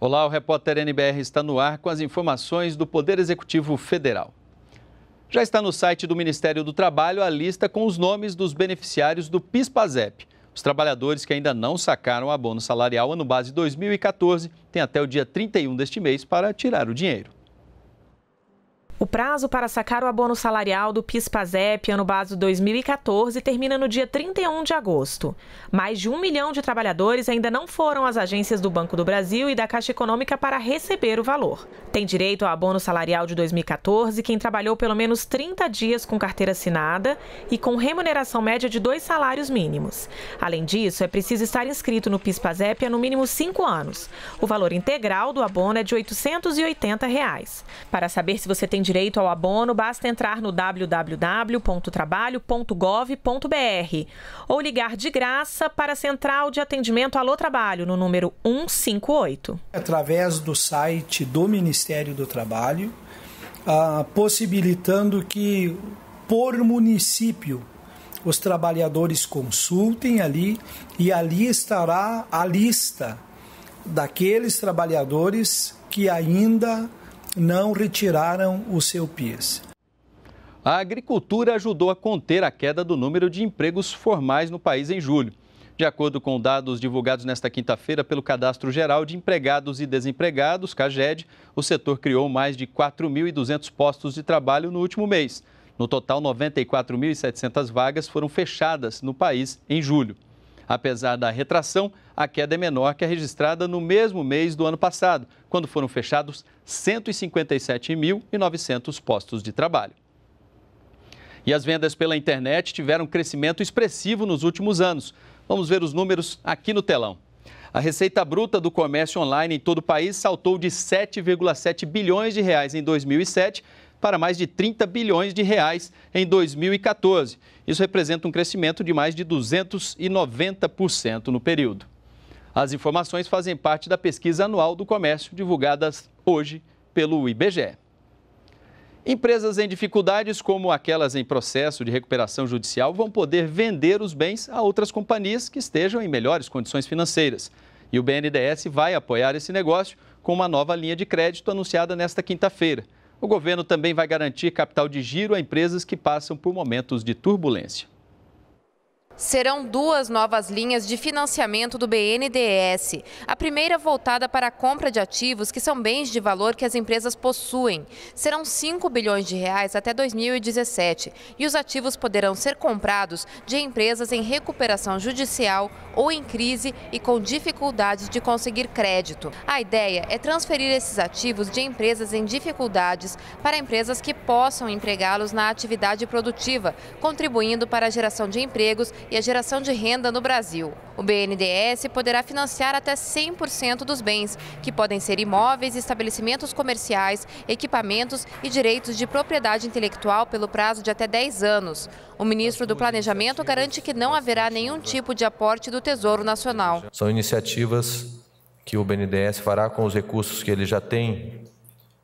Olá, o repórter NBR está no ar com as informações do Poder Executivo Federal. Já está no site do Ministério do Trabalho a lista com os nomes dos beneficiários do PIS/PASEP. Os trabalhadores que ainda não sacaram o abono salarial ano base 2014 têm até o dia 31 deste mês para tirar o dinheiro. O prazo para sacar o abono salarial do PIS/PASEP ano base 2014 termina no dia 31 de agosto. Mais de um milhão de trabalhadores ainda não foram às agências do Banco do Brasil e da Caixa Econômica para receber o valor. Tem direito ao abono salarial de 2014 quem trabalhou pelo menos 30 dias com carteira assinada e com remuneração média de dois salários mínimos. Além disso, é preciso estar inscrito no PIS/PASEP há no mínimo cinco anos. O valor integral do abono é de R$ 880. Reais. Para saber se você tem direito ao abono, basta entrar no www.trabalho.gov.br ou ligar de graça para a Central de Atendimento Alô Trabalho, no número 158. Através do site do Ministério do Trabalho, ah, possibilitando que, por município, os trabalhadores consultem ali e ali estará a lista daqueles trabalhadores que ainda não retiraram o seu PIS. A agricultura ajudou a conter a queda do número de empregos formais no país em julho. De acordo com dados divulgados nesta quinta-feira pelo Cadastro Geral de Empregados e Desempregados, CAGED, o setor criou mais de 4.200 postos de trabalho no último mês. No total, 94.700 vagas foram fechadas no país em julho. Apesar da retração, a queda é menor que a registrada no mesmo mês do ano passado, quando foram fechados 157.900 postos de trabalho. E as vendas pela internet tiveram um crescimento expressivo nos últimos anos. Vamos ver os números aqui no telão. A receita bruta do comércio online em todo o país saltou de 7,7 bilhões de reais em 2007 para mais de 30 bilhões de reais em 2014. Isso representa um crescimento de mais de 290% no período. As informações fazem parte da pesquisa anual do comércio divulgadas hoje pelo IBGE. Empresas em dificuldades, como aquelas em processo de recuperação judicial, vão poder vender os bens a outras companhias que estejam em melhores condições financeiras. E o BNDES vai apoiar esse negócio com uma nova linha de crédito anunciada nesta quinta-feira. O governo também vai garantir capital de giro a empresas que passam por momentos de turbulência. Serão duas novas linhas de financiamento do BNDES. A primeira voltada para a compra de ativos que são bens de valor que as empresas possuem. Serão 5 bilhões de reais até 2017 e os ativos poderão ser comprados de empresas em recuperação judicial ou em crise e com dificuldades de conseguir crédito. A ideia é transferir esses ativos de empresas em dificuldades para empresas que possam empregá-los na atividade produtiva, contribuindo para a geração de empregos e a geração de renda no Brasil. O BNDES poderá financiar até 100% dos bens, que podem ser imóveis, estabelecimentos comerciais, equipamentos e direitos de propriedade intelectual pelo prazo de até 10 anos. O ministro do Planejamento garante que não haverá nenhum tipo de aporte do Tesouro Nacional. São iniciativas que o BNDES fará com os recursos que ele já tem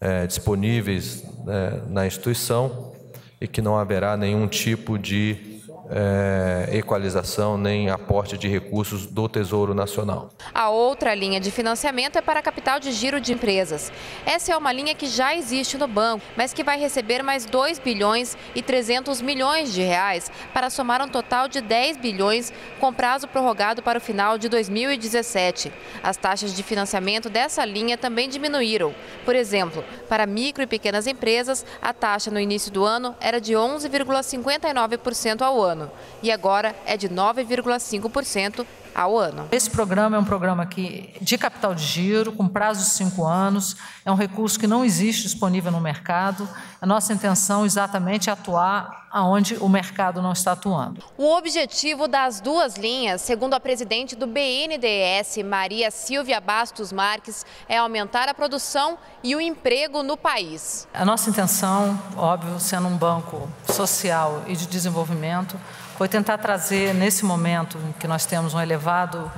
é, disponíveis é, na instituição e que não haverá nenhum tipo de é, equalização nem aporte de recursos do Tesouro Nacional. A outra linha de financiamento é para capital de giro de empresas. Essa é uma linha que já existe no banco, mas que vai receber mais 2 bilhões e 300 milhões de reais para somar um total de 10 bilhões com prazo prorrogado para o final de 2017. As taxas de financiamento dessa linha também diminuíram. Por exemplo, para micro e pequenas empresas, a taxa no início do ano era de 11,59% ao ano ano e agora é de 9,5% ao ano. Esse programa é um programa que, de capital de giro, com prazo de cinco anos, é um recurso que não existe disponível no mercado. A nossa intenção é exatamente é atuar aonde o mercado não está atuando. O objetivo das duas linhas, segundo a presidente do BNDES, Maria Silvia Bastos Marques, é aumentar a produção e o emprego no país. A nossa intenção, óbvio, sendo um banco social e de desenvolvimento, foi tentar trazer, nesse momento em que nós temos um elevado,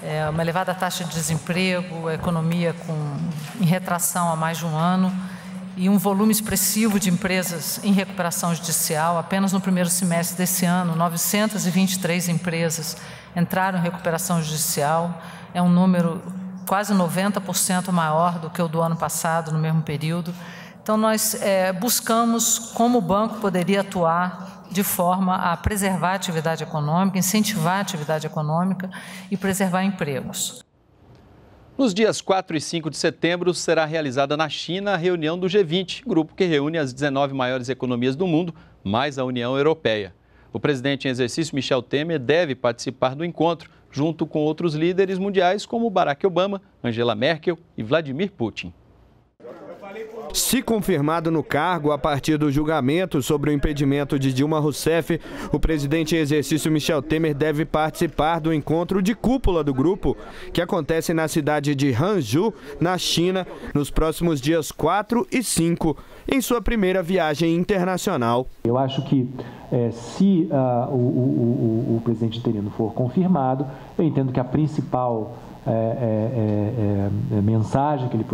é, uma elevada taxa de desemprego, a economia com, em retração há mais de um ano, e um volume expressivo de empresas em recuperação judicial. Apenas no primeiro semestre desse ano, 923 empresas entraram em recuperação judicial. É um número quase 90% maior do que o do ano passado, no mesmo período. Então, nós é, buscamos como o banco poderia atuar de forma a preservar a atividade econômica, incentivar a atividade econômica e preservar empregos. Nos dias 4 e 5 de setembro, será realizada na China a reunião do G20, grupo que reúne as 19 maiores economias do mundo, mais a União Europeia. O presidente em exercício, Michel Temer, deve participar do encontro, junto com outros líderes mundiais como Barack Obama, Angela Merkel e Vladimir Putin. Se confirmado no cargo a partir do julgamento sobre o impedimento de Dilma Rousseff, o presidente em exercício Michel Temer deve participar do encontro de cúpula do grupo, que acontece na cidade de Hangzhou, na China, nos próximos dias 4 e 5, em sua primeira viagem internacional. Eu acho que é, se uh, o, o, o, o presidente interino for confirmado, eu entendo que a principal é é, é, é, é, mensagem que ele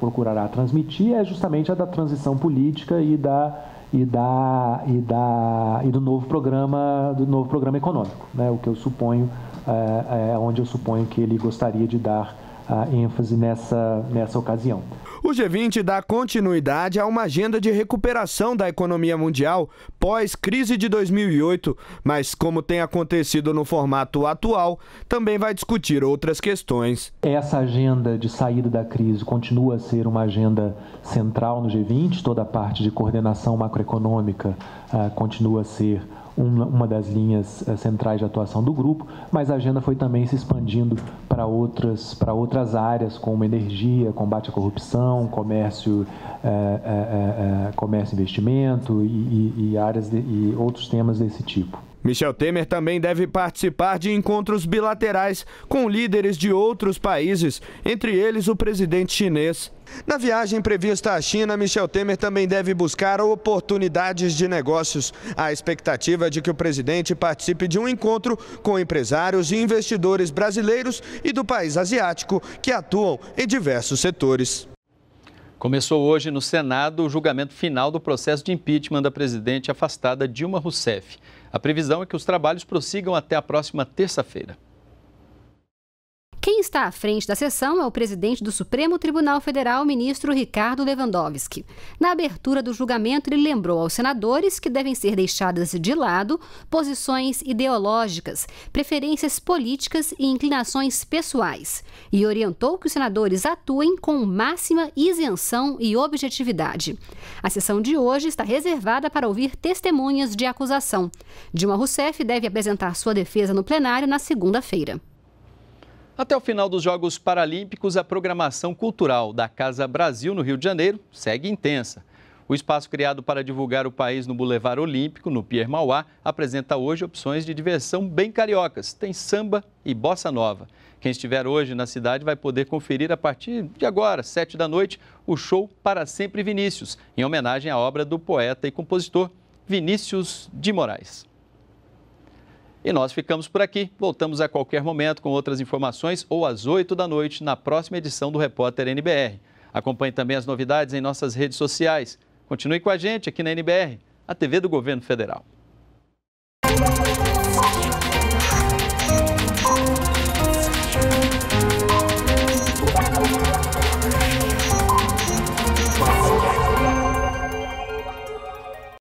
procurará transmitir é justamente a da transição política e da e da e da e do novo programa do novo programa econômico, né? O que eu suponho é, onde eu suponho que ele gostaria de dar a ênfase nessa, nessa ocasião. O G20 dá continuidade a uma agenda de recuperação da economia mundial pós-crise de 2008, mas como tem acontecido no formato atual, também vai discutir outras questões. Essa agenda de saída da crise continua a ser uma agenda central no G20, toda a parte de coordenação macroeconômica uh, continua a ser uma das linhas eh, centrais de atuação do grupo, mas a agenda foi também se expandindo para outras, para outras áreas, como energia, combate à corrupção, comércio, é, é, é, comércio e investimento e, e, áreas de, e outros temas desse tipo. Michel Temer também deve participar de encontros bilaterais com líderes de outros países, entre eles o presidente chinês. Na viagem prevista à China, Michel Temer também deve buscar oportunidades de negócios. A expectativa é de que o presidente participe de um encontro com empresários e investidores brasileiros e do país asiático que atuam em diversos setores. Começou hoje no Senado o julgamento final do processo de impeachment da presidente afastada Dilma Rousseff. A previsão é que os trabalhos prossigam até a próxima terça-feira. Quem está à frente da sessão é o presidente do Supremo Tribunal Federal, ministro Ricardo Lewandowski. Na abertura do julgamento, ele lembrou aos senadores que devem ser deixadas de lado posições ideológicas, preferências políticas e inclinações pessoais, e orientou que os senadores atuem com máxima isenção e objetividade. A sessão de hoje está reservada para ouvir testemunhas de acusação. Dilma Rousseff deve apresentar sua defesa no plenário na segunda-feira. Até o final dos Jogos Paralímpicos, a programação cultural da Casa Brasil, no Rio de Janeiro, segue intensa. O espaço criado para divulgar o país no Boulevard Olímpico, no Pier Mauá, apresenta hoje opções de diversão bem cariocas. Tem samba e bossa nova. Quem estiver hoje na cidade vai poder conferir a partir de agora, sete da noite, o show Para Sempre Vinícius, em homenagem à obra do poeta e compositor Vinícius de Moraes. E nós ficamos por aqui. Voltamos a qualquer momento com outras informações ou às 8 da noite na próxima edição do Repórter NBR. Acompanhe também as novidades em nossas redes sociais. Continue com a gente aqui na NBR, a TV do Governo Federal.